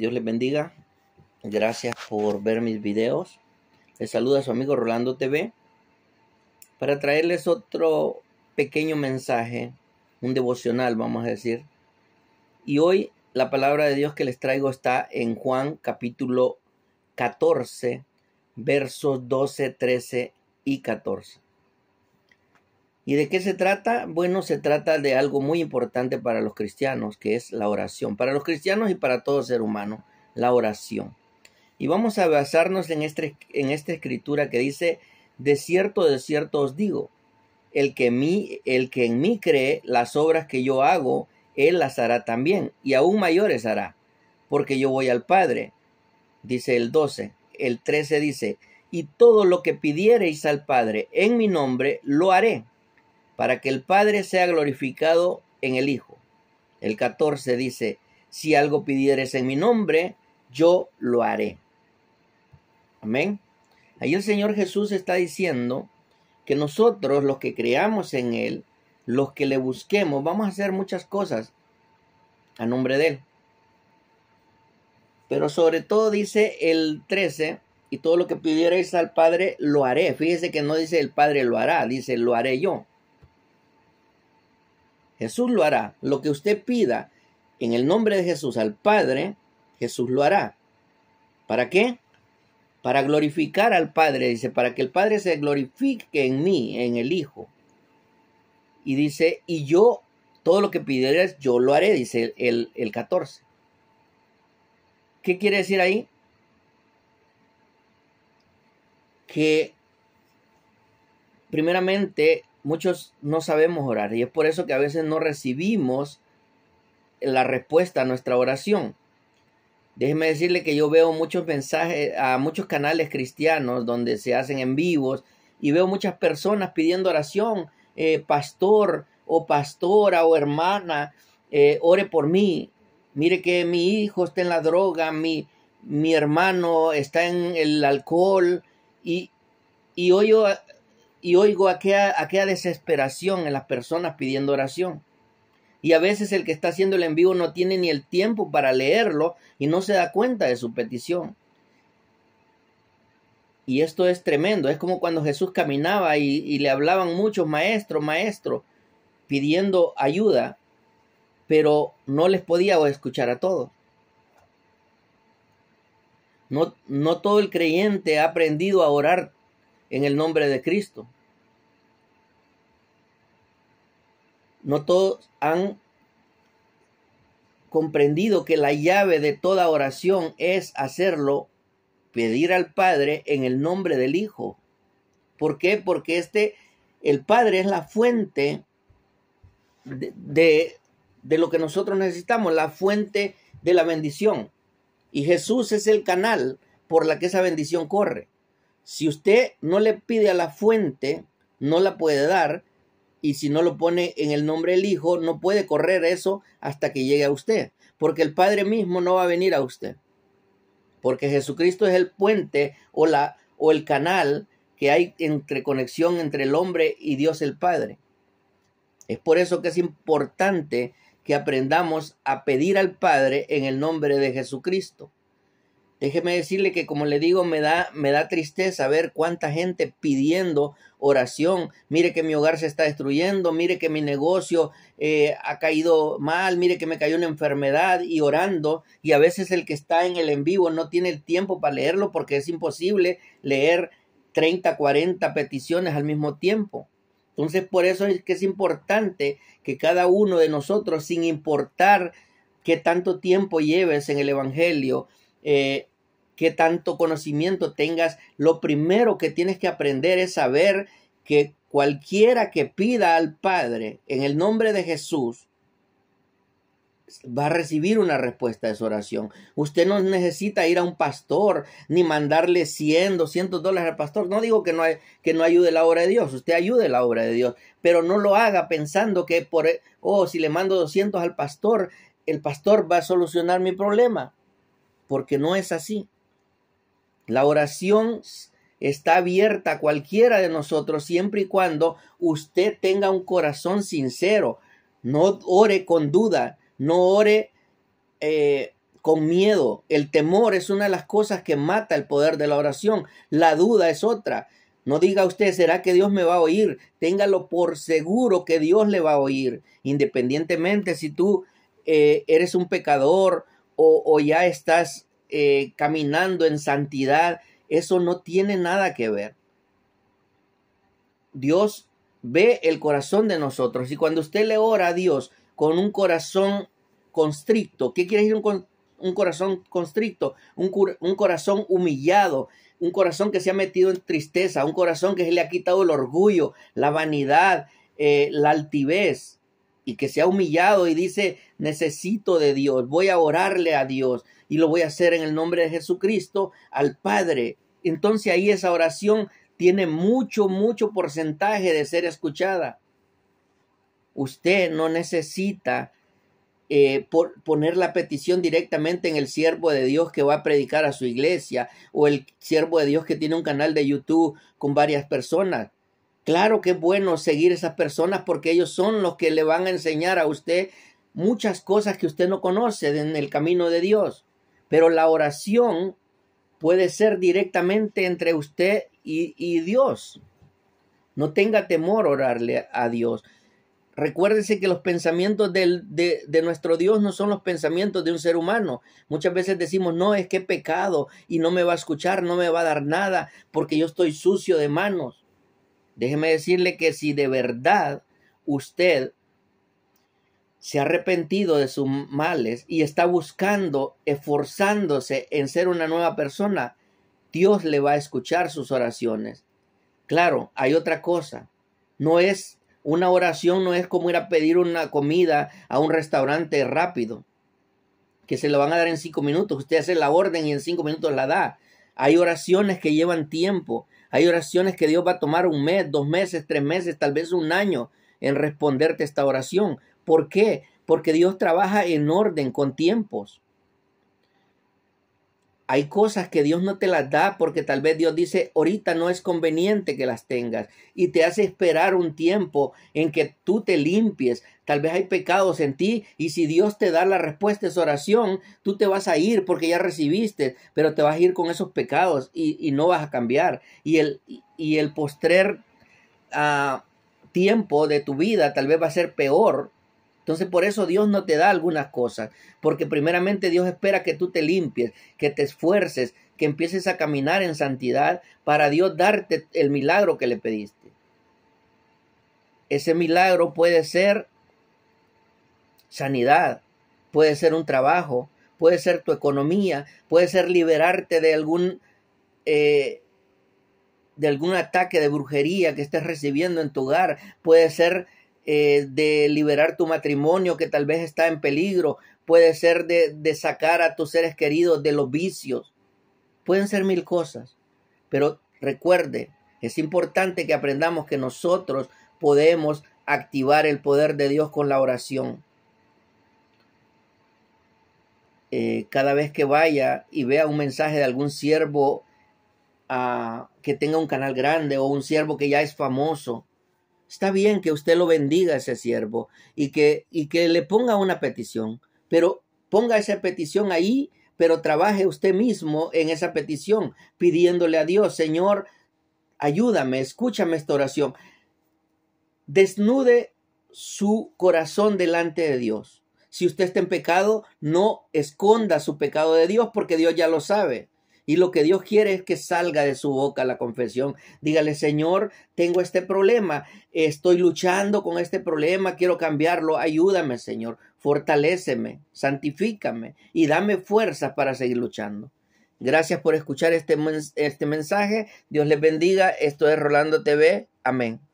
Dios les bendiga. Gracias por ver mis videos. Les saluda su amigo Rolando TV para traerles otro pequeño mensaje, un devocional, vamos a decir. Y hoy la palabra de Dios que les traigo está en Juan capítulo 14, versos 12, 13 y 14. ¿Y de qué se trata? Bueno, se trata de algo muy importante para los cristianos, que es la oración. Para los cristianos y para todo ser humano, la oración. Y vamos a basarnos en, este, en esta escritura que dice, de cierto, de cierto os digo, el que, mí, el que en mí cree, las obras que yo hago, él las hará también, y aún mayores hará, porque yo voy al Padre. Dice el 12, el 13 dice, y todo lo que pidiereis al Padre en mi nombre, lo haré para que el Padre sea glorificado en el Hijo. El 14 dice, si algo pidieres en mi nombre, yo lo haré. Amén. Ahí el Señor Jesús está diciendo que nosotros, los que creamos en Él, los que le busquemos, vamos a hacer muchas cosas a nombre de Él. Pero sobre todo dice el 13, y todo lo que pidierais al Padre, lo haré. Fíjese que no dice el Padre lo hará, dice lo haré yo. Jesús lo hará. Lo que usted pida en el nombre de Jesús al Padre, Jesús lo hará. ¿Para qué? Para glorificar al Padre, dice, para que el Padre se glorifique en mí, en el Hijo. Y dice, y yo, todo lo que pidieras, yo lo haré, dice el, el 14. ¿Qué quiere decir ahí? Que primeramente muchos no sabemos orar y es por eso que a veces no recibimos la respuesta a nuestra oración. Déjeme decirle que yo veo muchos mensajes a muchos canales cristianos donde se hacen en vivos y veo muchas personas pidiendo oración, eh, pastor o pastora o hermana, eh, ore por mí, mire que mi hijo está en la droga, mi, mi hermano está en el alcohol y, y yo y oigo aquella, aquella desesperación en las personas pidiendo oración. Y a veces el que está haciendo el vivo no tiene ni el tiempo para leerlo y no se da cuenta de su petición. Y esto es tremendo, es como cuando Jesús caminaba y, le hablaban muchos maestros, maestros, pidiendo ayuda, pero no les podía escuchar a todos. No, no todo el creyente ha aprendido a orar en el nombre de Cristo. No todos han comprendido que la llave de toda oración es hacerlo, pedir al Padre en el nombre del Hijo. ¿Por qué? Porque este, el Padre es la fuente de, de, de lo que nosotros necesitamos, la fuente de la bendición. Y Jesús es el canal por la que esa bendición corre. Si usted no le pide a la fuente, no la puede dar. Y si no lo pone en el nombre del Hijo, no puede correr eso hasta que llegue a usted. Porque el Padre mismo no va a venir a usted. Porque Jesucristo es el puente o, la, o el canal que hay entre conexión entre el hombre y Dios el Padre. Es por eso que es importante que aprendamos a pedir al Padre en el nombre de Jesucristo. Déjeme decirle que como le digo, me da, me da tristeza ver cuánta gente pidiendo oración. Mire que mi hogar se está destruyendo, mire que mi negocio eh, ha caído mal, mire que me cayó una enfermedad y orando. Y a veces el que está en el en vivo no tiene el tiempo para leerlo porque es imposible leer 30, 40 peticiones al mismo tiempo. Entonces por eso es que es importante que cada uno de nosotros, sin importar qué tanto tiempo lleves en el Evangelio, eh, que tanto conocimiento tengas, lo primero que tienes que aprender es saber que cualquiera que pida al Padre en el nombre de Jesús, va a recibir una respuesta de su oración. Usted no necesita ir a un pastor ni mandarle 100, 200 dólares al pastor. No digo que no, que no ayude la obra de Dios, usted ayude la obra de Dios, pero no lo haga pensando que por, oh, si le mando 200 al pastor, el pastor va a solucionar mi problema, porque no es así. La oración está abierta a cualquiera de nosotros siempre y cuando usted tenga un corazón sincero. No ore con duda, no ore eh, con miedo. El temor es una de las cosas que mata el poder de la oración. La duda es otra. No diga usted, ¿será que Dios me va a oír? Téngalo por seguro que Dios le va a oír, independientemente si tú eh, eres un pecador o ya estás eh, caminando en santidad, eso no tiene nada que ver. Dios ve el corazón de nosotros y cuando usted le ora a Dios con un corazón constricto, ¿qué quiere decir un, un corazón constricto? Un, corazón humillado, un corazón que se ha metido en tristeza, un corazón que se le ha quitado el orgullo, la vanidad, eh, la altivez que se ha humillado y dice, necesito de Dios, voy a orarle a Dios y lo voy a hacer en el nombre de Jesucristo al Padre. Entonces ahí esa oración tiene mucho, mucho porcentaje de ser escuchada. Usted no necesita eh, por poner la petición directamente en el siervo de Dios que va a predicar a su iglesia o el siervo de Dios que tiene un canal de YouTube con varias personas. Claro que es bueno seguir esas personas porque ellos son los que le van a enseñar a usted muchas cosas que usted no conoce en el camino de Dios. Pero la oración puede ser directamente entre usted y, Dios. No tenga temor orarle a Dios. Recuérdese que los pensamientos de, de, nuestro Dios no son los pensamientos de un ser humano. Muchas veces decimos, no, es que pecado y no me va a escuchar, no me va a dar nada porque yo estoy sucio de manos. Déjeme decirle que si de verdad usted se ha arrepentido de sus males y está buscando, esforzándose en ser una nueva persona, Dios le va a escuchar sus oraciones. Claro, hay otra cosa. No es una oración, no es como ir a pedir una comida a un restaurante rápido, que se lo van a dar en cinco minutos. Usted hace la orden y en cinco minutos la da. Hay oraciones que llevan tiempo. Hay oraciones que Dios va a tomar un mes, dos meses, tres meses, tal vez un año en responderte esta oración. ¿Por qué? Porque Dios trabaja en orden, con tiempos. Hay cosas que Dios no te las da porque tal vez Dios dice, ahorita no es conveniente que las tengas y te hace esperar un tiempo en que tú te limpies. Tal vez hay pecados en ti y si Dios te da la respuesta es oración, tú te vas a ir porque ya recibiste, pero te vas a ir con esos pecados y, no vas a cambiar. Y el, y el postrer a ah, tiempo de tu vida tal vez va a ser peor entonces por eso Dios no te da algunas cosas, porque primeramente Dios espera que tú te limpies, que te esfuerces, que empieces a caminar en santidad para Dios darte el milagro que le pediste. Ese milagro puede ser sanidad, puede ser un trabajo, puede ser tu economía, puede ser liberarte de algún eh, de algún ataque de brujería que estés recibiendo en tu hogar, puede ser eh, de liberar tu matrimonio que tal vez está en peligro, puede ser de, sacar a tus seres queridos de los vicios, pueden ser mil cosas, pero recuerde, es importante que aprendamos que nosotros podemos activar el poder de Dios con la oración. Eh, cada vez que vaya y vea un mensaje de algún siervo ah, que tenga un canal grande o un siervo que ya es famoso, Está bien que usted lo bendiga a ese siervo y que, y que le ponga una petición, pero ponga esa petición ahí, pero trabaje usted mismo en esa petición, pidiéndole a Dios, Señor, ayúdame, escúchame esta oración. Desnude su corazón delante de Dios. Si usted está en pecado, no esconda su pecado de Dios porque Dios ya lo sabe. Y lo que Dios quiere es que salga de su boca la confesión. Dígale, Señor, tengo este problema, estoy luchando con este problema, quiero cambiarlo, ayúdame, Señor, fortaléceme, santifícame y dame fuerza para seguir luchando. Gracias por escuchar este, este mensaje. Dios les bendiga. Esto es Rolando TV. Amén.